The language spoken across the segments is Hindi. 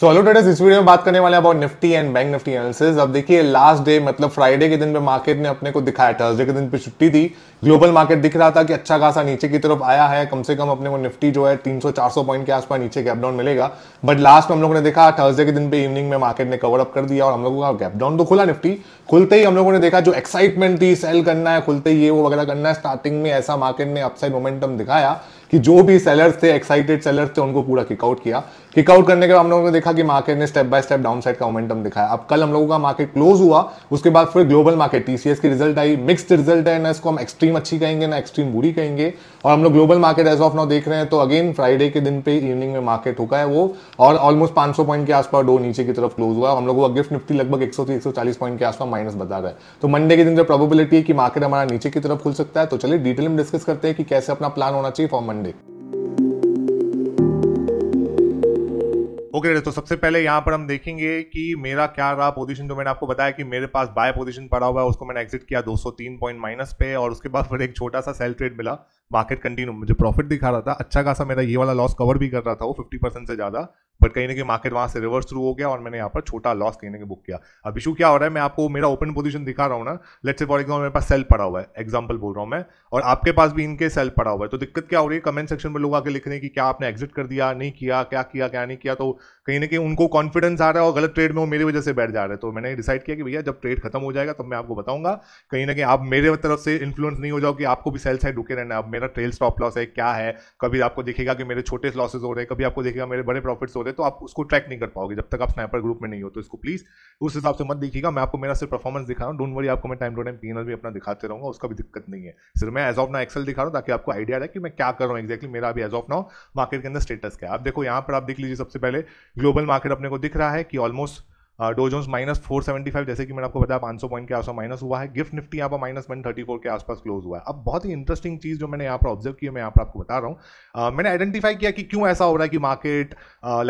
सो हेलो ट्रेडर्स इस वीडियो में बात करने वाले about Nifty and bank Nifty analysis अब देखिए लास्ट डे मतलब फ्राइडे के दिन पे मार्केट ने अपने को दिखाया थर्सडे के दिन पे छुट्टी थी ग्लोबल मार्केट दिख रहा था कि अच्छा खासा नीचे की तरफ आया है कम से कम अपने को निफ्टी जो है 300-400 पॉइंट के आसपास नीचे गैप डाउन मिलेगा बट लास्ट में हम लोगों ने देखा थर्सडे के दिन पे इवनिंग में मार्केट ने कवर अप कर दिया और हम लोगों का गैप डाउन तो खुला निफ्टी खुलते ही हम लोगों ने देखा जो एक्साइटमेंट थी सेल करना है खुलते ही ये वो वगैरह करना है स्टार्टिंग में ऐसा मार्केट ने अपसाइड मोमेंटम दिखाया कि जो भी सेलर्स थे एक्साइटेड सेलर्स थे उनको पूरा किकआउट किया किकआउट करने के बाद हम लोगों ने देखा कि मार्केट ने step by step down side का मोमेंटम दिखाया अब कल हम लोगों का मार्केट क्लोज हुआ उसके बाद फिर ग्लोबल मार्केट टीसीएस की रिजल्ट आई मिक्सड रिजल्ट है ना इसको हम एक्सट्रीम अच्छी कहेंगे ना एक्सट्रीम बुरी कहेंगे और हम लोग global market as of now देख रहे हैं तो अगेन फ्राइडे के दिन पे इवनिंग में मार्केट हुआ है वो और ऑलमोस्ट 500 पॉइंट के आसपास डो नीचे की तरफ क्लोज हुआ हम लोग को गिफ्ट निफ्टी लगभग 130 140 पॉइंट के आसपास माइनस बता रहा है तो मंडे के दिन जो प्रोबेबिलिटी है कि मार्केट हमारा नीचे की तरफ खुल सकता है तो चलिए डिटेल में डिस्कस करते हैं कि कैसे अपना प्लान होना चाहिए फॉर मंडे ओके okay, तो सबसे पहले यहाँ पर हम देखेंगे कि मेरा क्या रहा पोजीशन तो मैंने आपको बताया कि मेरे पास बाय पोजीशन पड़ा हुआ है उसको मैंने एग्जिट किया 203 पॉइंट माइनस पे और उसके बाद फिर एक छोटा सा सेल ट्रेड मिला मार्केट कंटिन्यू मुझे प्रॉफिट दिखा रहा था अच्छा खासा मेरा ये वाला लॉस कवर भी कर रहा था वो फिफ्टी परसेंट से ज़्यादा बट कहीं ना कहीं मार्केट वहां से रिवर्स थ्रू हो गया और मैंने यहाँ पर छोटा लॉस कहीं ना कहीं बुक किया अब इशू क्या हो रहा है मैं आपको मेरा ओपन पोजिशन दिखा रहा हूँ ना लेट्स से फॉर एग्जाम्पल मेरे पास सेल पड़ा हुआ है एग्जाम्पल बोल रहा हूँ मैं और आपके पास भी इनके सेल पड़ा हुआ है तो दिक्कत क्या हो रही है कमेंट सेक्शन में लोग आके लिख रहे हैं कि क्या आपने एग्जिट कर दिया नहीं किया क्या किया क्या नहीं किया तो कहीं ना कहीं उनको कॉन्फिडेंस आ रहा है और गलत ट्रेड में वो मेरी वजह से बैठ जा रहे हैं तो मैंने डिसाइड किया कि भैया जब ट्रेड खत्म हो जाएगा तब तो मैं आपको बताऊंगा कहीं ना कहीं आप मेरे तरफ से इन्फ्लुएंस नहीं हो जाओ कि आपको भी सेल साइड रुके रहना अब मेरा ट्रेल स्टॉप लॉस है क्या है कभी आपको देखेगा कि मेरे छोटे लॉसेज हो रहे हैं कभी आपको देखेगा मेरे बड़े प्रॉफिट्स हो रहे हैं तो आप उसको ट्रैक नहीं कर पाओगे जब तक आप स्नैपर ग्रुप में नहीं हो तो इसको प्लीज उस हिसाब से मत देखिएगा मैं आपको मेरा सिर्फ परफॉर्मेंस दिखा रहा हूँ डोंट वरी आपको मैं टाइम टू टाइम पीनल भी अपना दिखाते रहूँगा उसका भी दिक्कत नहीं है सिर्फ मैं एज ऑफ ना एक्सेल दिखा रहा हूँ ताकि आपको आइडिया रहे कि मैं क्या कर रहा हूँ एक्जैक्टली मेरा भी एज ऑफ नाउ मार्केट के अंदर स्टेटस क्या आप देखो यहाँ पर आप देख लीजिए सबसे पहले ग्लोबल मार्केट अपने को दिख रहा है कि almost Dow Jones minus four seventy five जैसे कि मैंने आपको बताया पांच सौ पॉइंट के आसपास माइनस हुआ है गिफ्ट निफ्टी यहाँ पर माइनस वन थर्टी फोर के आसपास क्लोज हुआ है अब बहुत ही इंटरेस्टिंग चीज़ जो मैंने यहाँ पर ऑब्जर्व की है मैं यहाँ पर आपको बता रहा हूँ uh, मैंने आइडेंटिफाई किया कि क्यों ऐसा हो रहा है कि मार्केट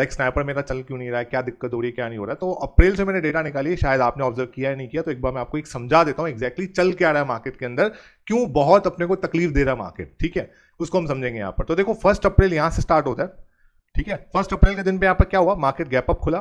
लाइक स्नैपर मेरा चल क्यों नहीं रहा है क्या दिक्कत हो रही है क्या नहीं हो रहा है तो अप्रैल से मैंने डेटा निकाली शायद आपने ऑब्जर्व किया नहीं किया तो एक बार मैं आपको एक समझा देता हूँ एक्जैक्टली चल क्या रहा है मार्केट के अंदर क्यों बहुत अपने को तकलीफ दे रहा है मार्केट ठीक है उसको हम समझेंगे यहाँ पर तो देखो फर्स्ट अप्रैल यहाँ से स्टार्ट होता है ठीक है फर्स्ट अप्रैल के दिन पे यहाँ पर क्या हुआ मार्केट गैप अप खुला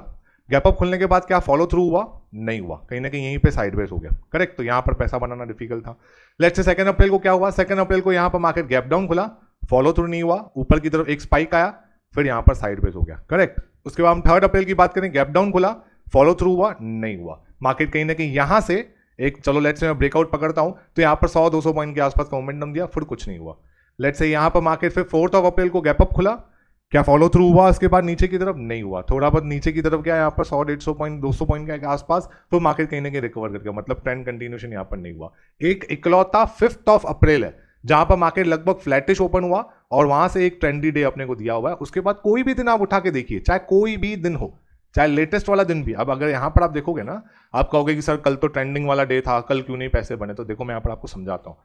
गैप अप खुलने के बाद क्या फॉलो थ्रू हुआ नहीं हुआ कहीं ना कहीं यहीं पे साइडवेज हो गया करेक्ट तो यहाँ पर पैसा बनाना डिफिकल्ट था लेट्स से सेकंड अप्रैल को क्या हुआ सेकंड अप्रैल को यहाँ पर मार्केट गैप डाउन खुला फॉलो थ्रू नहीं हुआ ऊपर की तरफ एक स्पाइक आया फिर यहाँ पर साइडवेज हो गया करेक्ट उसके बाद हम थर्ड अप्रैल की बात करें गैप डाउन खुला फॉलो थ्रू हुआ नहीं हुआ मार्केट कहीं ना कहीं यहाँ से एक चलो लेट्स से मैं ब्रेकआउट पकड़ता हूँ तो यहाँ पर सौ दो सौ पॉइंट के आसपास का मोमेंटम दिया फिर कुछ नहीं हुआ लेट्स से यहाँ पर मार्केट फिर फोर्थ ऑफ अप्रैल को गैप अप खुला क्या फॉलो थ्रू हुआ उसके बाद नीचे की तरफ नहीं हुआ थोड़ा बहुत नीचे की तरफ क्या है यहाँ पर सौ डेढ़ सौ पॉइंट दो सौ पॉइंट के आसपास तो मार्केट कहीं ना कहीं रिकवर कर गया मतलब ट्रेंड कंटिन्यूशन यहाँ पर नहीं हुआ एक इकलौता फिफ्थ ऑफ अप्रैल है जहां पर मार्केट लगभग फ्लैटिश ओपन हुआ और वहां से एक ट्रेंडी डे अपने को दिया हुआ है उसके बाद कोई भी दिन आप उठा के देखिए चाहे कोई भी दिन हो चाहे लेटेस्ट वाला दिन भी अब अगर यहाँ पर आप देखोगे ना आप कहोगे कि सर कल तो ट्रेंडिंग वाला डे था कल क्यों नहीं पैसे बने तो देखो मैं यहां पर आपको समझाता हूँ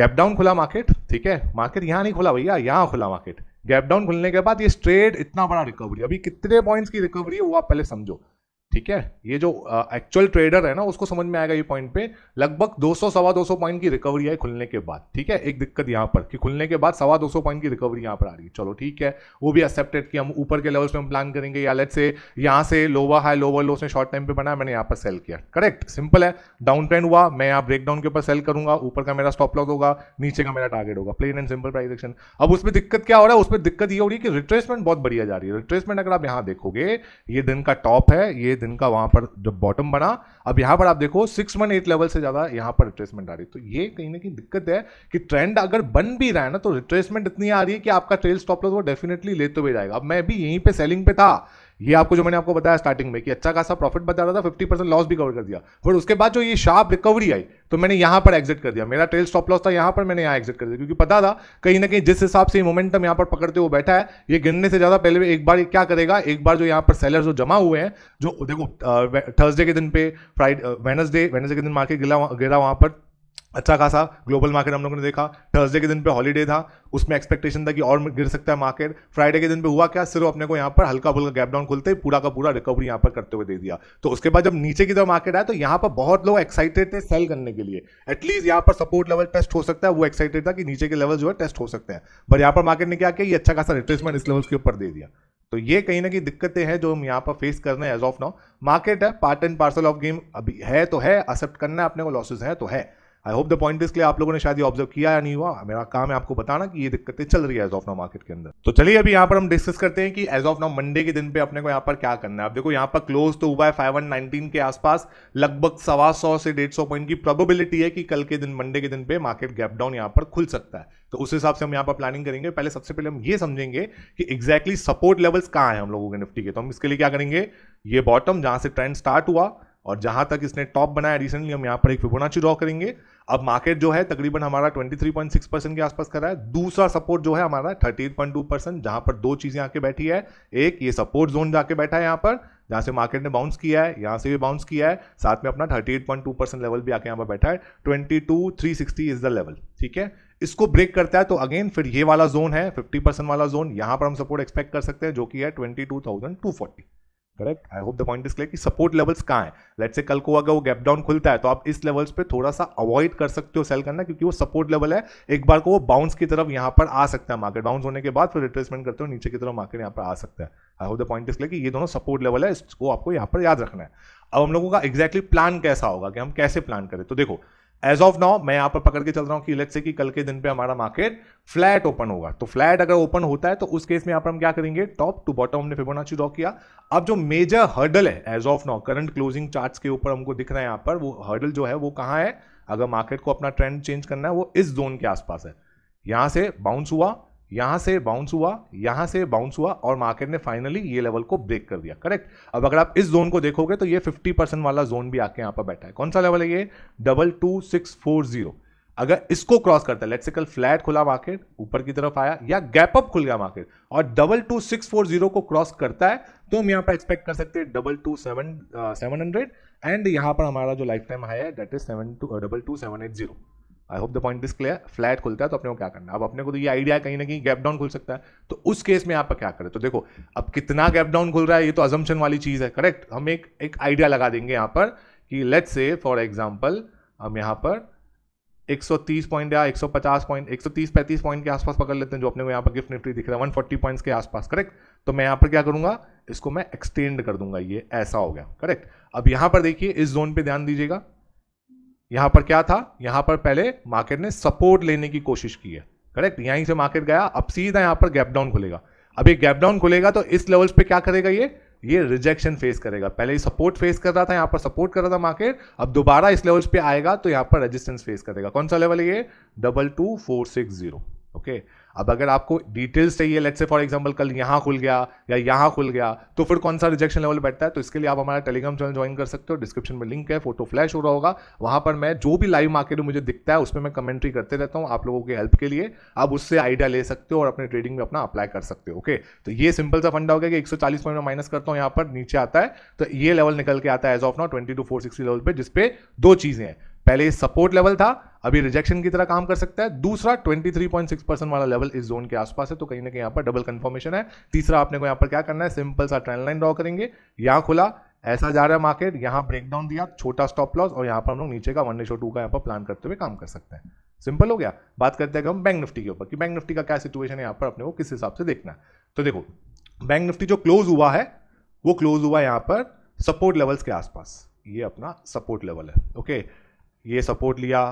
गैप डाउन खुला मार्केट ठीक है मार्केट यहाँ नहीं खुला भैया यहाँ खुला मार्केट गैप डाउन खुलने के बाद ये स्ट्रेट इतना बड़ा रिकवरी अभी कितने पॉइंट्स की रिकवरी है वो आप पहले समझो ठीक है ये जो एक्चुअल ट्रेडर है ना उसको समझ में आएगा ये पॉइंट पे लगभग 200 सवा 200 पॉइंट की रिकवरी आई खुलने के बाद ठीक है एक दिक्कत यहाँ पर कि खुलने के बाद सवा 200 पॉइंट की रिकवरी यहाँ पर आ रही है चलो ठीक है वो भी एक्सेप्टेड कि हम ऊपर के लेवल्स पे हम प्लान करेंगे या लेट से यहाँ से लोवर हाई लोवर लो से शॉर्ट टाइम पे बनाया मैंने यहाँ पर सेल किया करेक्ट सिंपल है डाउन ट्रेंड हुआ मैं यहाँ डाउन के ऊपर सेल करूंगा ऊपर का मेरा स्टॉप लॉस होगा नीचे का मेरा टारगेट होगा plain and simple price action अब उसमें दिक्कत क्या हो रहा है उसमें दिक्कत ये हो रही है कि रिट्रेसमेंट बहुत बढ़िया जा रही है रिट्रेसमेंट अगर आप यहाँ देखोगे ये दिन का टॉप है ये दिन का वहां पर जब बॉटम बना अब यहां पर आप देखो सिक्स वन एट लेवल से ज़्यादा यहां पर रिट्रेसमेंट आ रही है तो ये कहीं ना कहीं दिक्कत है कि ट्रेंड अगर बन भी रहा है ना तो रिट्रेसमेंट इतनी आ रही है कि आपका ट्रेल स्टॉप लॉस वो डेफिनेटली लेते हुए जाएगा अब मैं भी यहीं पर सेलिंग पे था ये आपको जो मैंने आपको बताया स्टार्टिंग में कि अच्छा खासा प्रॉफिट बता रहा था फिफ्टी परसेंट लॉस भी कवर कर दिया फिर उसके बाद जो ये शार्प रिकवरी आई तो मैंने यहां पर एग्जिट कर दिया मेरा ट्रेल स्टॉप लॉस था यहाँ पर मैंने यहाँ एग्जिट कर दिया क्योंकि पता था कहीं ना कहीं जिस हिसाब से मोमेंटम यहाँ पर पकड़ते हुए बैठा है ये गिरने से ज़्यादा पहले एक बार क्या करेगा एक बार जो यहाँ पर सेलर जो जमा हुए हैं जो देखो थर्सडे के दिन पे फ्राइडे वेनसडे वेनसडे के दिन मार्केट गिरा गिरा वहाँ पर अच्छा खासा ग्लोबल मार्केट हम लोगों ने देखा थर्सडे के दिन पे हॉलीडे था उसमें एक्सपेक्टेशन था कि और गिर सकता है मार्केट फ्राइडे के दिन पे हुआ क्या सिर्फ अपने को यहाँ पर हल्का फुल्का गैप डाउन खुलते ही पूरा का पूरा रिकवरी यहाँ पर करते हुए दे दिया तो उसके बाद जब नीचे की तरफ मार्केट आया तो यहाँ पर बहुत लोग एक्साइटेड थे सेल करने के लिए एटलीस्ट यहाँ पर सपोर्ट लेवल टेस्ट हो सकता है वो एक्साइटेड था कि नीचे के लेवल जो है टेस्ट हो सकते हैं बट यहाँ पर मार्केट ने क्या किया ये अच्छा खासा रिप्लेसमेंट इस लेवल के ऊपर दे दिया तो ये कहीं ना कहीं दिक्कतें हैं जो हम यहाँ पर फेस कर रहे हैं एज ऑफ नाउ मार्केट है part and parcel of game अभी है तो है एक्सेप्ट करना है अपने को लॉसेज है तो है आई होप द पॉइंट लिए आप लोगों ने शायद ये ऑब्जर्व किया या नहीं हुआ मेरा काम है आपको बताना कि ये दिक्कतें चल रही है एज ऑफ नाउ मार्केट के अंदर तो चलिए अभी यहाँ पर हम डिस्कस करते हैं कि एज ऑफ नाउ मंडे के दिन पे अपने को यहाँ पर क्या करना है आप देखो यहाँ पर क्लोज तो हुआ है फाइव वन नाइनटीन के आसपास लगभग सवा सौ से डेढ़ सौ पॉइंट की प्रोबेबिलिटी है कि कल के दिन मंडे के दिन पे मार्केट गैप डाउन यहाँ पर खुल सकता है तो उस हिसाब से हम यहाँ पर प्लानिंग करेंगे पहले सबसे पहले हम ये समझेंगे कि एग्जैक्टली सपोर्ट लेवल्स कहाँ है हम लोगों के निफ्टी के तो हम इसके लिए क्या करेंगे ये बॉटम जहाँ से ट्रेंड स्टार्ट हुआ और जहां तक इसने टॉप बनाया रिसेंटली हम यहाँ पर एक फिबोनाची ड्रॉ करेंगे अब मार्केट जो है तकरीबन हमारा 23.6 परसेंट के आसपास कर रहा है दूसरा सपोर्ट जो है हमारा 38.2 परसेंट जहां पर दो चीजें आके बैठी है एक ये सपोर्ट जोन जाके बैठा है यहाँ पर जहां से मार्केट ने बाउंस किया है यहां से भी बाउंस किया है साथ में अपना 38.2 परसेंट लेवल भी आके यहाँ पर बैठा है 22,360 इज द लेवल ठीक है इसको ब्रेक करता है तो अगेन फिर ये वाला जोन है 50 परसेंट वाला जोन यहाँ पर हम सपोर्ट एक्सपेक्ट कर सकते हैं जो कि है forty correct I hope the point is clear कि सपोर्ट लेवल्स कहाँ है लेट से कल को अगर वो गैप डाउन खुलता है तो आप इस लेवल्स पे थोड़ा सा अवॉइड कर सकते हो सेल करना क्योंकि वो सपोर्ट लेवल है एक बार को वो बाउंस की तरफ यहाँ पर आ सकता है मार्केट बाउंस होने के बाद फिर रिट्रेसमेंट करते हो नीचे की तरफ मार्केट यहाँ पर आ सकता है I hope the point is clear कि ये दोनों सपोर्ट लेवल है इसको आपको यहाँ पर याद रखना है अब हम लोगों का एग्जैक्टली exactly प्लान कैसा होगा कि हम कैसे प्लान करें तो देखो एज ऑफ नाउ मैं यहां पर पकड़ के चल रहा हूं कि लेट्स से कि कल के दिन पे हमारा मार्केट फ्लैट ओपन होगा तो फ्लैट अगर ओपन होता है तो उस केस में यहां पर हम क्या करेंगे टॉप टू बॉटम हमने फिबोनाची ड्रॉ किया अब जो मेजर हर्डल है as of now current closing chart के ऊपर हमको दिख रहा है यहां पर वो हर्डल जो है वो कहां है अगर मार्केट को अपना ट्रेंड चेंज करना है वो इस जोन के आसपास है यहां से बाउंस हुआ यहां से बाउंस हुआ यहां से बाउंस हुआ और मार्केट ने फाइनली ये लेवल को ब्रेक कर दिया करेक्ट अब अगर आप इस जोन को देखोगे तो ये 50 परसेंट वाला जोन भी आके यहां पर बैठा है कौन सा लेवल है ये double two six four zero अगर इसको क्रॉस करता है लेट्स कल फ्लैट खुला मार्केट ऊपर की तरफ आया या गैप अप खुल गया मार्केट और double two six four zero को क्रॉस करता है तो हम यहाँ पर एक्सपेक्ट कर सकते हैं double two seven seven hundred and यहां पर हमारा जो लाइफ टाइम हाई है that is seven two double two seven eight zero I hope the point is clear flat खुलता है तो अपने को क्या करना है अब अपने को तो ये आइडिया है कहीं ना कहीं गैप डाउन खुल सकता है तो उस केस में आप क्या करें तो देखो अब कितना गैप डाउन खुल रहा है ये तो अजम्पन वाली चीज़ है करेक्ट हम एक एक आइडिया लगा देंगे यहाँ पर कि लेट से फॉर एग्जाम्पल हम यहाँ पर 130 पॉइंट या 150 पॉइंट 130 35 पॉइंट के आसपास पकड़ लेते हैं जो अपने को यहाँ पर गिफ्ट निफ्टी दिख रहा है 140 पॉइंट्स के आसपास करेक्ट तो मैं यहाँ पर क्या करूँगा इसको मैं एक्सटेंड कर दूंगा ये ऐसा हो गया करेक्ट अब यहाँ पर देखिए इस जोन पे ध्यान दीजिएगा यहां पर क्या था यहां पर पहले मार्केट ने सपोर्ट लेने की कोशिश की है करेक्ट यहीं से मार्केट गया अब सीधा यहां पर गैप डाउन खुलेगा अब ये गैप डाउन खुलेगा तो इस लेवल्स पे क्या करेगा ये ये रिजेक्शन फेस करेगा पहले सपोर्ट फेस कर रहा था यहां पर सपोर्ट कर रहा था मार्केट अब दोबारा इस लेवल्स पे आएगा तो यहां पर रेजिस्टेंस फेस करेगा कौन सा लेवल ये double two four six zero okay अब अगर आपको डिटेल्स चाहिए लेट से फॉर एग्जाम्पल कल यहाँ खुल गया या यहाँ खुल गया तो फिर कौन सा रिजेक्शन लेवल बैठता है तो इसके लिए आप हमारा टेलीग्राम चैनल ज्वाइन कर सकते हो डिस्क्रिप्शन में लिंक है फोटो फ्लैश हो रहा होगा वहाँ पर मैं जो भी लाइव मार्केट में मुझे दिखता है उस पर मैं कमेंट्री करते रहता हूँ आप लोगों की हेल्प के लिए आप उससे आइडिया ले सकते हो और अपने ट्रेडिंग में अपना अप्लाई कर सकते हो ओके तो ये सिंपल सा फंडा हो गया कि एक पॉइंट में माइनस करता हूँ यहाँ पर नीचे आता है तो ये लेवल निकल के आता है as of now twenty two four sixty level पर जिसपे दो चीज़ें हैं पहले सपोर्ट लेवल था अभी रिजेक्शन की तरह काम कर सकता है दूसरा 23.6 परसेंट वाला लेवल इस जोन के आसपास है तो कहीं ना कहीं यहाँ पर डबल कंफर्मेशन है तीसरा आपने को यहाँ पर क्या करना है सिंपल सा ट्रेंड लाइन ड्रॉ करेंगे यहाँ खुला ऐसा जा रहा है मार्केट यहाँ ब्रेकडाउन दिया छोटा स्टॉप लॉस और यहाँ पर हम लोग नीचे का वन रेशो टू का यहाँ पर प्लान करते हुए काम कर सकते हैं सिंपल हो गया बात करते हैं हम बैंक निफ्टी के ऊपर कि बैंक निफ्टी का क्या सिचुएशन है यहाँ पर अपने को किस हिसाब से देखना है तो देखो बैंक निफ्टी जो क्लोज हुआ है वो क्लोज हुआ यहां यहाँ पर सपोर्ट लेवल्स के आसपास ये अपना सपोर्ट लेवल है ओके ये सपोर्ट लिया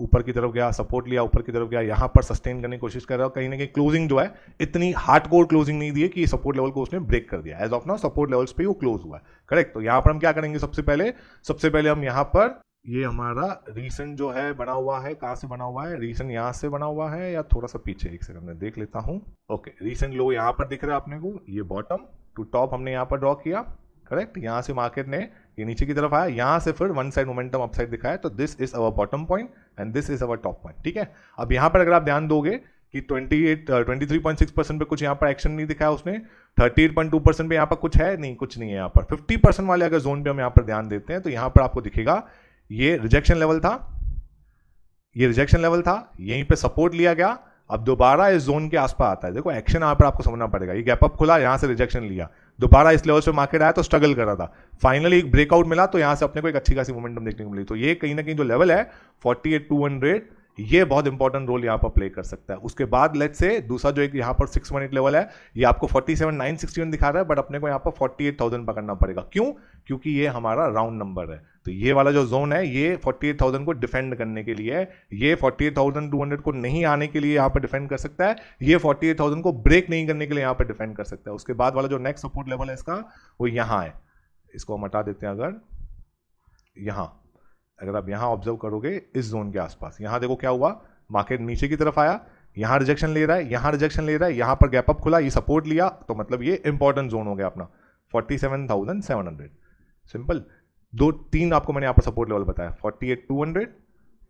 ऊपर की तरफ गया सपोर्ट लिया ऊपर की तरफ गया यहां पर सस्टेन करने की कोशिश कर रहा है कहीं ना कहीं क्लोजिंग जो है इतनी हार्ड कोर क्लोजिंग नहीं दी है कि सपोर्ट लेवल को उसने ब्रेक कर दिया as of now support levels पे वो क्लोज हुआ है करेक्ट तो यहाँ पर हम क्या करेंगे सबसे पहले सबसे पहले हम यहाँ पर ये हमारा रीसेंट जो है बना हुआ है कहाँ से बना हुआ है रीसेंट यहाँ से बना हुआ है या थोड़ा सा पीछे एक सेकंड में देख लेता हूँ ओके रीसेंट लो यहाँ पर दिख रहा है आपने को ये बॉटम टू टॉप हमने यहाँ पर ड्रॉ किया करेक्ट यहाँ से मार्केट ने ये नीचे की तरफ आया यहाँ से फिर वन साइड मोमेंटम अपसाइड दिखाया तो this is our bottom point and this is our top point ठीक है अब यहाँ पर अगर आप ध्यान दोगे कि 28 23.6 परसेंट पर कुछ यहाँ पर एक्शन नहीं दिखाया उसने 38.2 परसेंट पर यहाँ पर कुछ है नहीं कुछ नहीं है यहाँ पर 50 परसेंट वाले अगर जोन पे हम यहाँ पर ध्यान देते हैं तो यहाँ पर आपको दिखेगा ये रिजेक्शन लेवल था ये रिजेक्शन लेवल था यहीं पर सपोर्ट लिया गया अब दोबारा इस जोन के आसपास आता है देखो एक्शन यहाँ पर आपको समझना पड़ेगा ये गैप अप खुला यहाँ से रिजेक्शन लिया दोबारा इस लेवल पे मार्केट आया तो स्ट्रगल कर रहा था फाइनली एक ब्रेकआउट मिला तो यहां से अपने को एक अच्छी खासी मोमेंटम देखने को मिली तो ये कहीं ना कहीं जो लेवल है फोर्टी एट टू हंड्रेड ये बहुत इंपॉर्टेंट रोल यहाँ पर प्ले कर सकता है उसके बाद लेट से दूसरा जो एक यहाँ पर सिक्स वन लेवल है ये आपको forty seven nine sixty one दिखा रहा है बट अपने को यहाँ पर फोर्टी एट थाउजेंड पकड़ना पड़ेगा क्यों क्योंकि ये हमारा राउंड नंबर है तो ये वाला जो जोन है ये फोर्टी एट थाउजेंड को डिफेंड करने के लिए है ये forty eight thousand two hundred को नहीं आने के लिए यहाँ पर डिफेंड कर सकता है ये फोर्टी एट थाउजेंड को ब्रेक नहीं करने के लिए यहाँ पर डिफेंड कर सकता है उसके बाद वाला जो नेक्स्ट सपोर्ट लेवल है इसका वो यहाँ है इसको हम हटा देते हैं अगर यहाँ अगर आप यहां ऑब्जर्व करोगे इस जोन के आसपास यहां देखो क्या हुआ मार्केट नीचे की तरफ आया यहां रिजेक्शन ले रहा है यहां रिजेक्शन ले रहा है यहां पर गैप अप खुला ये सपोर्ट लिया तो मतलब ये इंपॉर्टेंट जोन हो गया अपना forty seven thousand seven hundred simple दो तीन आपको मैंने यहाँ पर सपोर्ट लेवल बताया forty eight two hundred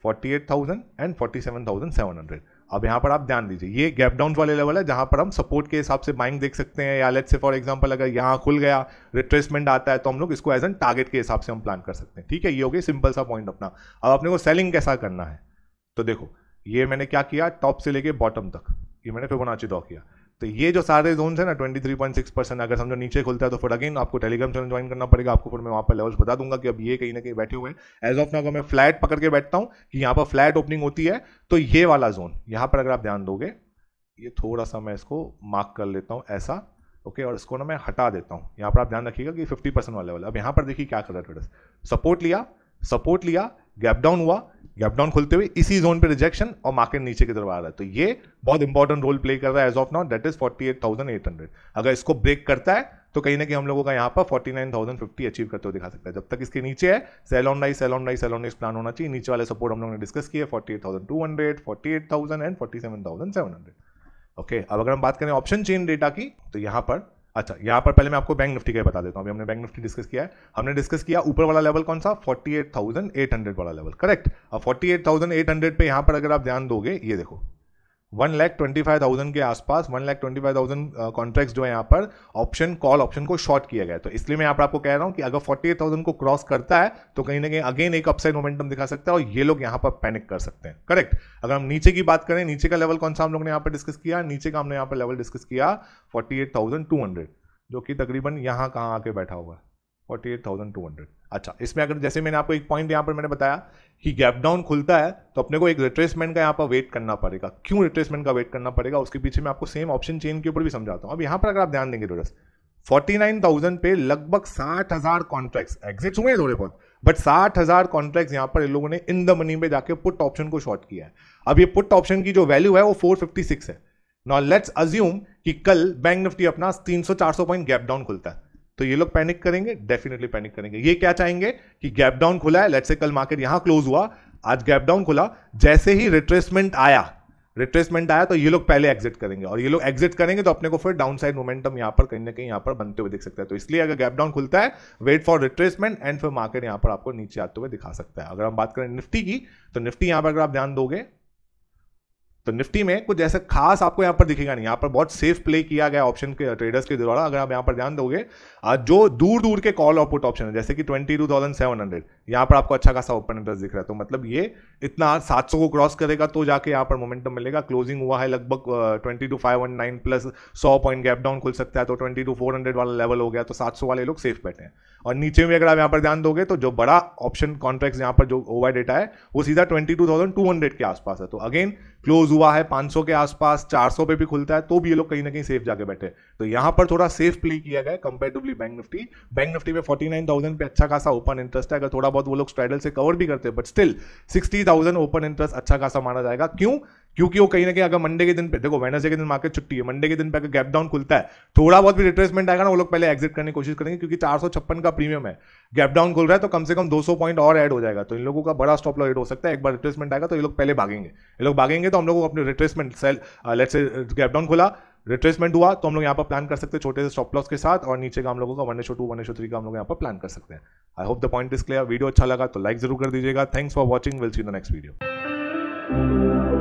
forty eight thousand and forty seven thousand seven hundred अब यहाँ पर आप ध्यान दीजिए ये गैप डाउन वाले लेवल है जहाँ पर हम सपोर्ट के हिसाब से बाइंग देख सकते हैं या लेट से फॉर एग्जांपल अगर यहाँ खुल गया रिट्रेसमेंट आता है तो हम लोग इसको एज एन टारगेट के हिसाब से हम प्लान कर सकते हैं ठीक है ये हो गया सिंपल सा पॉइंट अपना अब अपने को सेलिंग कैसा करना है तो देखो ये मैंने क्या किया टॉप से लेके बॉटम तक ये मैंने फिर बना ड्रॉ किया तो ये जो सारे जोन है ना 23.6 परसेंट अगर समझो नीचे खुलता है तो फिर अगेन आपको टेलीग्राम चैनल ज्वाइन करना पड़ेगा आपको फिर मैं वहाँ पर लेवल्स बता दूंगा कि अब ये कहीं ना कहीं बैठे हुए हैं एज ऑफ नाउ मैं फ्लैट पकड़ के बैठता हूँ कि यहाँ पर फ्लैट ओपनिंग होती है तो ये वाला जोन यहाँ पर अगर आप ध्यान दोगे ये थोड़ा सा मैं इसको मार्क कर लेता हूँ ऐसा ओके और इसको ना मैं हटा देता हूँ यहाँ पर आप ध्यान रखिएगा कि फिफ्टी परसेंट वाला लेवल अब यहाँ पर देखिए क्या कर रहा है ट्रेडर्स सपोर्ट लिया सपोर्ट लिया गैप डाउन हुआ गैप डाउन खुलते हुए इसी जोन पे रिजेक्शन और मार्केट नीचे की तरफ आ रहा है तो ये बहुत इंपॉर्टेंट रोल प्ले कर रहा है as of now that is forty eight eight thousand hundred अगर इसको ब्रेक करता है तो कहीं ना कहीं हम लोगों का यहाँ पर forty nine thousand fifty achieve करते हुए दिखा सकता है जब तक इसके नीचे है sell on rise sell on rise sell on rise plan होना चाहिए नीचे वाले सपोर्ट हम लोगों ने डिस्कस किया forty forty eight thousand two hundred eight thousand and forty seven seven thousand hundred okay अब अगर हम बात करें ऑप्शन चेन डेटा की तो यहाँ पर अच्छा यहाँ पर पहले मैं आपको बैंक निफ्टी का बता देता हूँ अभी हमने बैंक निफ्टी डिस्कस किया है हमने डिस्कस किया ऊपर वाला लेवल कौन सा 48,800 वाला लेवल करेक्ट अब 48,800 पे यहाँ पर अगर आप ध्यान दोगे ये देखो one lakh twenty five thousand के आसपास one lakh twenty five thousand contract जो है यहाँ पर ऑप्शन कॉल ऑप्शन को शॉर्ट किया गया तो इसलिए मैं यहाँ पर आपको कह रहा हूँ कि अगर फोर्टी एट थाउजेंड को क्रॉस करता है तो कहीं ना कहीं अगेन एक अपसाइड मोमेंटम दिखा सकता है और ये लोग यहाँ पर पैनिक कर सकते हैं करेक्ट अगर हम नीचे की बात करें नीचे का लेवल कौन सा हम लोग ने यहाँ पर डिस्कस किया नीचे का हमने यहाँ पर लेवल डिस्कस किया forty eight thousand two hundred जो कि तकरीबन यहाँ कहाँ आके बैठा हुआ है forty eight thousand two hundred अच्छा इसमें अगर जैसे मैंने आपको एक पॉइंट यहाँ पर मैंने बताया कि गैप डाउन खुलता है तो अपने को एक रिट्रेसमेंट का यहाँ पर वेट करना पड़ेगा क्यों रिट्रेसमेंट का वेट करना पड़ेगा उसके पीछे मैं आपको सेम ऑप्शन चेन के ऊपर भी समझाता हूँ अब यहाँ पर अगर आप ध्यान देंगे तो फोर्टी नाइन थाउजेंड पे लगभग साठ हजार कॉन्ट्रैक्ट एग्जिट हुए हैं थोड़े बहुत बट साठ हजार कॉन्ट्रैक्ट यहाँ पर इन लोगों ने इन द मनी में जाके पुट ऑप्शन को शॉर्ट किया है अब ये पुट ऑप्शन की जो वैल्यू है वो फोर फिफ्टी सिक्स है नॉ लेट्स अज्यूम कि कल बैंक निफ्टी अपना तीन सौ चार सौ पॉइंट गैप डाउन खुलता है तो ये लोग पैनिक करेंगे डेफिनेटली पैनिक करेंगे ये क्या चाहेंगे कि गैप डाउन खुला है लेट से कल मार्केट यहां क्लोज हुआ आज गैप डाउन खुला जैसे ही रिट्रेसमेंट आया रिट्रेसमेंट आया तो ये लोग पहले एग्जिट करेंगे और ये लोग एग्जिट करेंगे तो अपने को फिर डाउन साइड मोमेंटम यहां पर कहीं ना कहीं यहां पर बनते हुए दिख सकता है तो इसलिए अगर गैप डाउन खुलता है वेट फॉर रिट्रेसमेंट एंड फिर मार्केट यहां पर आपको नीचे आते हुए दिखा सकता है अगर हम बात करें निफ्टी की तो निफ्टी यहां पर अगर आप ध्यान दोगे तो निफ्टी में कुछ ऐसा खास आपको यहाँ पर दिखेगा नहीं यहाँ पर बहुत सेफ प्ले किया गया ऑप्शन के ट्रेडर्स के द्वारा अगर आप यहाँ पर ध्यान दोगे जो दूर दूर के कॉल और ऑप्शन है जैसे कि twenty two thousand seven hundred यहाँ पर आपको अच्छा खासा ओपन इंटरेस्ट दिख रहा है तो मतलब ये इतना सात सौ को क्रॉस करेगा तो जाके यहाँ पर मोमेंटम मिलेगा क्लोजिंग हुआ है लगभग twenty two five one nine plus सौ पॉइंट गैप डाउन खुल सकता है तो ट्वेंटी टू फोर हंड्रेड वाला लेवल हो गया तो सात सौ वाले लोग सेफ बैठे हैं और नीचे में अगर आप यहाँ पर ध्यान दोगे तो जो बड़ा ऑप्शन कॉन्ट्रैक्ट यहाँ पर जो ओवर डेटा है वो सीधा twenty two thousand two hundred के आसपास है तो अगेन क्लोज हुआ है 500 के आसपास 400 पे भी खुलता है तो भी ये लोग कहीं ना कहीं सेफ जाके बैठे तो यहां पर थोड़ा सेफ प्ले किया गया comparatively bank Nifty bank Nifty में 49,000 पे अच्छा खासा ओपन इंटरेस्ट है अगर थोड़ा बहुत वो लोग स्ट्रेडल से कवर भी करते हैं बट स्टिल 60,000 ओपन इंटरेस्ट अच्छा खासा माना जाएगा क्यों क्योंकि वो कहीं ना कहीं अगर मंडे के दिन पे देखो वेनसडे के दिन मार्केट छुट्टी है मंडे के दिन पे अगर गैप डाउन खुलता है थोड़ा बहुत भी रिट्रेसमेंट आएगा ना वो लोग पहले एग्जिट करने की कोशिश करेंगे क्योंकि चार का प्रीमियम है गैप डाउन खुल रहा है तो कम से कम 200 पॉइंट और ऐड हो जाएगा तो इन लोगों का बड़ा स्टॉप लॉट हो सकता है एक बार रिट्रेसमेंट आएगा तो ये लोग पहले भागेंगे ये लोग भागेंगे तो हम लोग अपने रिट्रेसमेंट सेल लेट से गैप डाउन खुला रिट्रेसमेंट हुआ तो हम लोग यहाँ पर प्लान कर सकते हैं छोटे से स्टॉप लॉस के साथ और नीचे का हम लोगों का one is to two one is to three का हम लोग यहाँ पर प्लान कर सकते हैं I hope the point is clear video अच्छा लगा तो लाइक जरूर कर दीजिएगा thanks for watching will see the next video